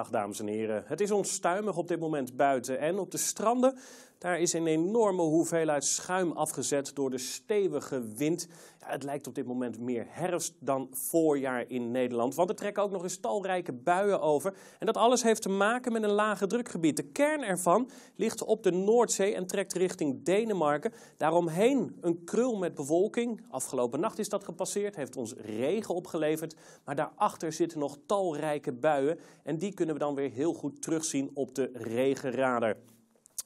Dag dames en heren. Het is onstuimig op dit moment buiten en op de stranden. Daar is een enorme hoeveelheid schuim afgezet door de stevige wind. Ja, het lijkt op dit moment meer herfst dan voorjaar in Nederland. Want er trekken ook nog eens talrijke buien over. En dat alles heeft te maken met een lage drukgebied. De kern ervan ligt op de Noordzee en trekt richting Denemarken. Daaromheen een krul met bewolking. Afgelopen nacht is dat gepasseerd, heeft ons regen opgeleverd. Maar daarachter zitten nog talrijke buien. En die kunnen we dan weer heel goed terugzien op de regenradar.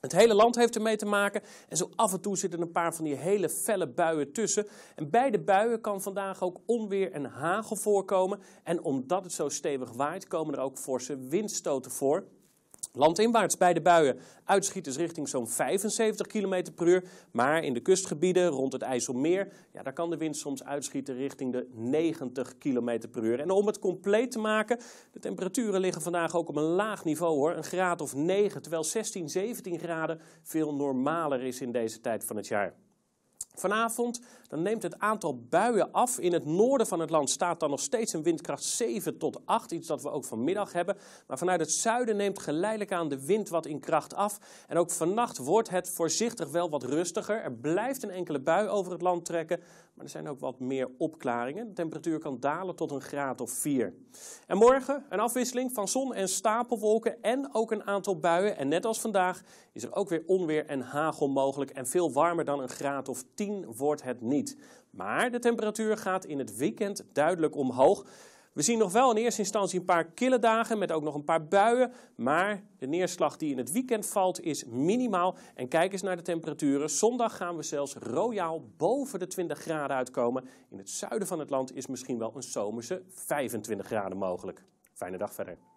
Het hele land heeft ermee te maken en zo af en toe zitten een paar van die hele felle buien tussen. En bij de buien kan vandaag ook onweer en hagel voorkomen. En omdat het zo stevig waait komen er ook forse windstoten voor. Landinwaarts bij de buien uitschieters richting zo'n 75 km per uur. Maar in de kustgebieden rond het IJsselmeer, ja, daar kan de wind soms uitschieten richting de 90 km per uur. En om het compleet te maken, de temperaturen liggen vandaag ook op een laag niveau hoor. Een graad of 9, terwijl 16, 17 graden veel normaler is in deze tijd van het jaar. Vanavond dan neemt het aantal buien af. In het noorden van het land staat dan nog steeds een windkracht 7 tot 8, iets dat we ook vanmiddag hebben. Maar vanuit het zuiden neemt geleidelijk aan de wind wat in kracht af. En ook vannacht wordt het voorzichtig wel wat rustiger. Er blijft een enkele bui over het land trekken, maar er zijn ook wat meer opklaringen. De temperatuur kan dalen tot een graad of 4. En morgen een afwisseling van zon en stapelwolken en ook een aantal buien. En net als vandaag is er ook weer onweer en hagel mogelijk en veel warmer dan een graad of 10 wordt het niet. Maar de temperatuur gaat in het weekend duidelijk omhoog. We zien nog wel in eerste instantie een paar kille dagen met ook nog een paar buien. Maar de neerslag die in het weekend valt is minimaal. En kijk eens naar de temperaturen. Zondag gaan we zelfs royaal boven de 20 graden uitkomen. In het zuiden van het land is misschien wel een zomerse 25 graden mogelijk. Fijne dag verder.